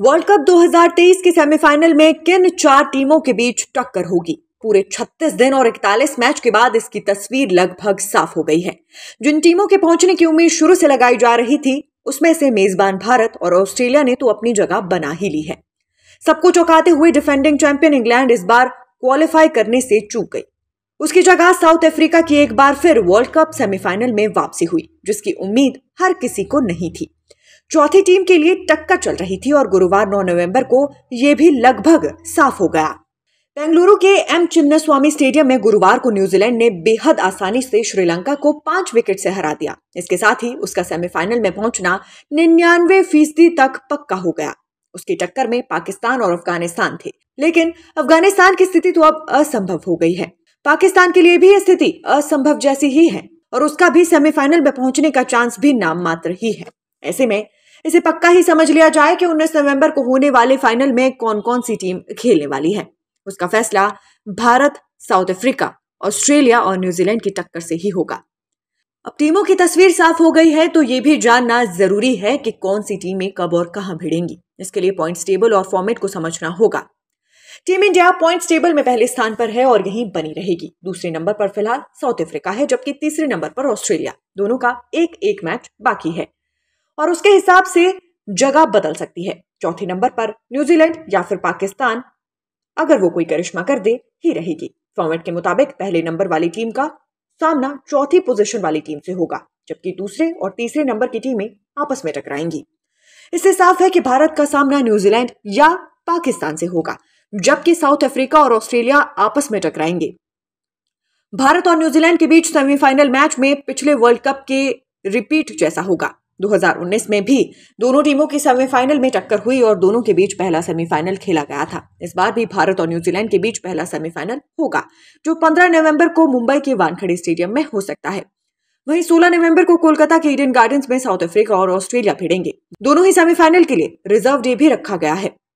world cup 2023 के semifinal में किन चार टीमों के बीच टक्कर होगी पूरे 36 दिन और 41 मैच के बाद इसकी तस्वीर लगभग साफ हो गई है जिन टीमों के पहुंचने की उम्मीद शुरू से लगाई जा रही थी उसमें से मेजबान भारत और ऑस्ट्रेलिया ने तो अपनी जगह बना ही ली है सबको चौंकाते हुए डिफेंडिंग चैंपियन इंग्लैंड इस बार क्वालिफाई करने से चूक गई उसकी जगह साउथ अफ्रीका की एक बार फिर वर्ल्ड कप सेमीफाइनल में वापसी हुई जिसकी उम्मीद हर किसी को नहीं थी चौथी टीम के लिए टक्कर चल रही थी और गुरुवार 9 नवंबर को यह भी लगभग साफ हो गया बेंगलुरु के एम चिन्नस्वामी स्टेडियम में गुरुवार को न्यूजीलैंड ने बेहद आसानी से श्रीलंका को पांच विकेट से हरा दिया इसके साथ ही उसका सेमीफाइनल में पहुंचना निन्यानवे फीसदी तक पक्का हो गया उसकी टक्कर में पाकिस्तान और अफगानिस्तान थे लेकिन अफगानिस्तान की स्थिति तो अब असंभव हो गई है पाकिस्तान के लिए भी स्थिति असंभव जैसी ही है और उसका भी सेमीफाइनल में पहुंचने का चांस भी नाम मात्र ही है ऐसे में इसे पक्का ही समझ लिया जाए कि 19 नवंबर को होने वाले फाइनल में कौन कौन सी टीम खेलने वाली है उसका फैसला भारत साउथ अफ्रीका ऑस्ट्रेलिया और न्यूजीलैंड की टक्कर से ही होगा अब टीमों की तस्वीर साफ हो गई है तो ये भी जानना जरूरी है कि कौन सी टीमें कब और कहां भिड़ेंगी इसके लिए पॉइंट्स टेबल और फॉर्मेट को समझना होगा टीम इंडिया पॉइंट्स टेबल में पहले स्थान पर है और यहीं बनी रहेगी दूसरे नंबर पर फिलहाल साउथ अफ्रीका है जबकि तीसरे नंबर पर ऑस्ट्रेलिया दोनों का एक एक मैच बाकी है और उसके हिसाब से जगह बदल सकती है चौथे नंबर पर न्यूजीलैंड या फिर पाकिस्तान अगर वो कोई करिश्मा कर दे ही रहेगी फॉर्मेट के मुताबिक पहले नंबर वाली टीम का सामना चौथी पोजीशन वाली टीम से होगा जबकि दूसरे और तीसरे नंबर की टीमें आपस में टकराएंगी इससे साफ है कि भारत का सामना न्यूजीलैंड या पाकिस्तान से होगा जबकि साउथ अफ्रीका और ऑस्ट्रेलिया आपस में टकराएंगे भारत और न्यूजीलैंड के बीच सेमीफाइनल मैच में पिछले वर्ल्ड कप के रिपीट जैसा होगा 2019 में भी दोनों टीमों की सेमीफाइनल में टक्कर हुई और दोनों के बीच पहला सेमीफाइनल खेला गया था इस बार भी भारत और न्यूजीलैंड के बीच पहला सेमीफाइनल होगा जो 15 नवंबर को मुंबई के वानखेड़े स्टेडियम में हो सकता है वहीं 16 नवंबर को कोलकाता के ईडन गार्डन्स में साउथ अफ्रीका और ऑस्ट्रेलिया भिड़ेंगे दोनों ही सेमीफाइनल के लिए रिजर्व डे भी रखा गया है